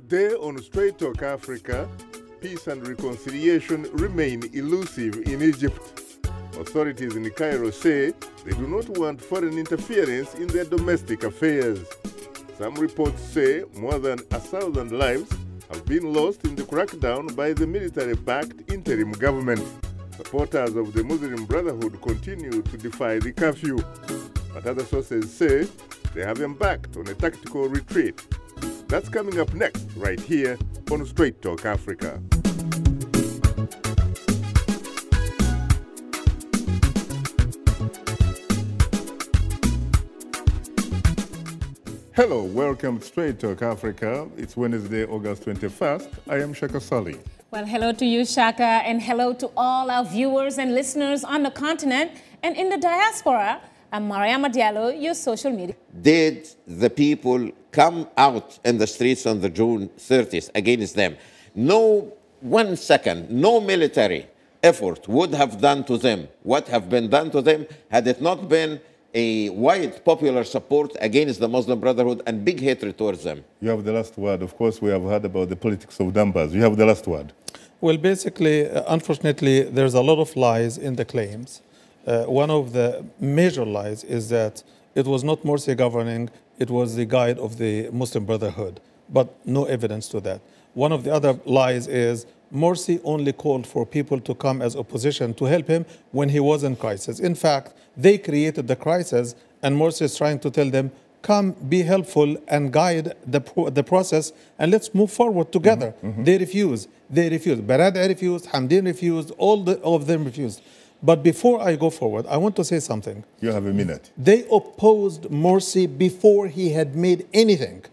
Today on Straight Talk Africa, peace and reconciliation remain elusive in Egypt. Authorities in Cairo say they do not want foreign interference in their domestic affairs. Some reports say more than a thousand lives have been lost in the crackdown by the military backed interim government. Supporters of the Muslim Brotherhood continue to defy the curfew, but other sources say they have embarked on a tactical retreat that's coming up next, right here on Straight Talk Africa. Hello, welcome to Straight Talk Africa. It's Wednesday, August 21st. I am Shaka Sali. Well, hello to you, Shaka, and hello to all our viewers and listeners on the continent and in the diaspora. I'm Mariama Diallo, your social media. Did the people come out in the streets on the June 30th against them? No one second, no military effort would have done to them what have been done to them had it not been a wide popular support against the Muslim Brotherhood and big hatred towards them. You have the last word. Of course, we have heard about the politics of numbers. You have the last word. Well, basically, uh, unfortunately, there's a lot of lies in the claims. Uh, one of the major lies is that it was not Morsi governing, it was the guide of the Muslim Brotherhood, but no evidence to that. One of the other lies is Morsi only called for people to come as opposition to help him when he was in crisis. In fact, they created the crisis, and Morsi is trying to tell them, come be helpful and guide the, the process and let's move forward together. Mm -hmm. They refuse. They refuse. Baradai refused, Hamdin refused, all, the, all of them refused. But before I go forward, I want to say something. You have a minute. They opposed Morsi before he had made anything.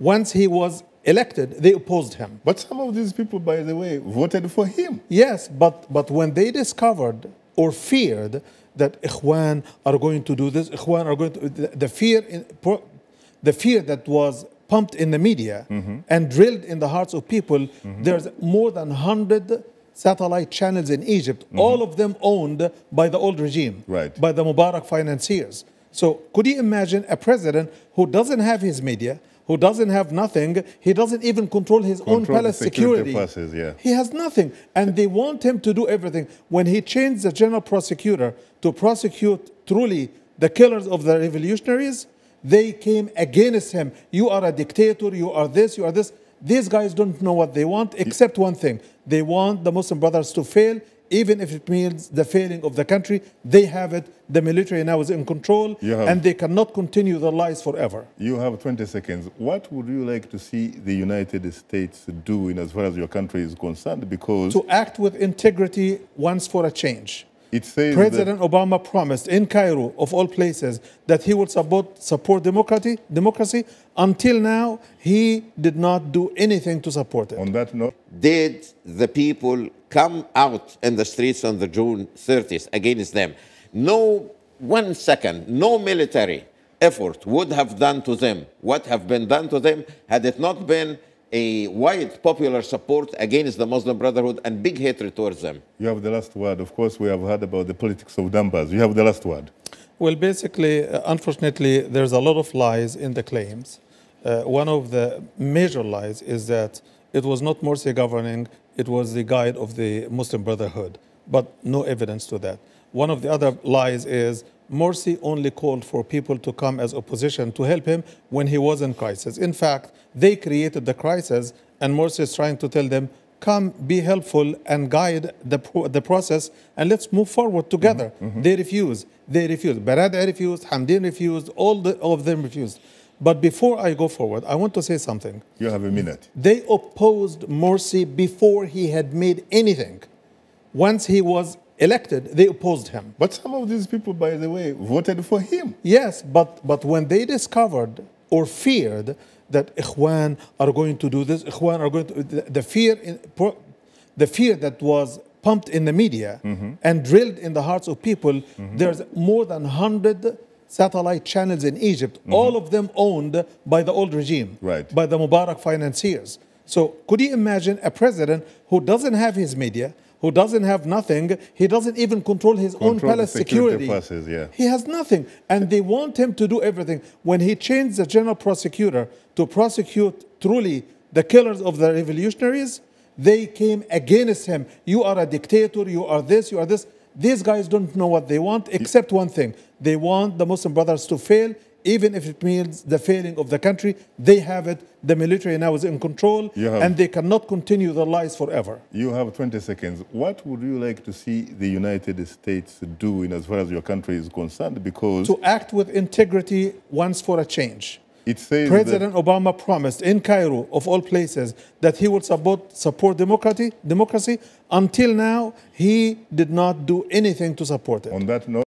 Once he was elected, they opposed him. But some of these people, by the way, voted for him. Yes, but, but when they discovered or feared that Ikhwan are going to do this, Ikhwan are going to, the, the fear, in, the fear that was pumped in the media mm -hmm. and drilled in the hearts of people, mm -hmm. there's more than 100 satellite channels in Egypt, mm -hmm. all of them owned by the old regime, right. by the Mubarak financiers. So could you imagine a president who doesn't have his media, who doesn't have nothing, he doesn't even control his control own palace security. security. Passes, yeah. He has nothing. And they want him to do everything. When he changed the general prosecutor to prosecute truly the killers of the revolutionaries, they came against him. You are a dictator, you are this, you are this. These guys don't know what they want, except one thing. They want the Muslim Brothers to fail, even if it means the failing of the country. They have it. The military now is in control, and they cannot continue the lies forever. You have 20 seconds. What would you like to see the United States do in as far as your country is concerned? Because to act with integrity once for a change. It says President Obama promised in Cairo, of all places, that he would support, support democracy, democracy. Until now, he did not do anything to support it. On that note, did the people come out in the streets on the June 30th against them? No one second, no military effort would have done to them what have been done to them had it not been a wide popular support against the Muslim Brotherhood and big hatred towards them. You have the last word. Of course, we have heard about the politics of numbers. You have the last word. Well, basically, uh, unfortunately, there's a lot of lies in the claims. Uh, one of the major lies is that it was not Morsi governing, it was the guide of the Muslim Brotherhood, but no evidence to that. One of the other lies is Morsi only called for people to come as opposition to help him when he was in crisis. In fact, they created the crisis, and Morsi is trying to tell them, come be helpful and guide the, the process, and let's move forward together. Mm -hmm. They refuse. They refuse. Barada refused, Hamdin refused, all, the, all of them refused. But before I go forward, I want to say something. You have a minute. They opposed Morsi before he had made anything. Once he was elected, they opposed him. But some of these people, by the way, voted for him. Yes, but, but when they discovered or feared that Ikhwan are going to do this, Ikhwan are going to, the, the fear, in, the fear that was pumped in the media mm -hmm. and drilled in the hearts of people, mm -hmm. there's more than 100 satellite channels in Egypt, mm -hmm. all of them owned by the old regime, right. by the Mubarak financiers. So could you imagine a president who doesn't have his media, who doesn't have nothing. He doesn't even control his control own palace security. security. yeah. He has nothing. And they want him to do everything. When he changed the general prosecutor to prosecute truly the killers of the revolutionaries, they came against him. You are a dictator, you are this, you are this. These guys don't know what they want, except one thing. They want the Muslim Brothers to fail even if it means the failing of the country, they have it. The military now is in control, and they cannot continue the lies forever. You have 20 seconds. What would you like to see the United States do in as far as your country is concerned? Because to act with integrity once for a change. It says President Obama promised in Cairo, of all places, that he would support, support democracy, democracy. Until now, he did not do anything to support it. On that note.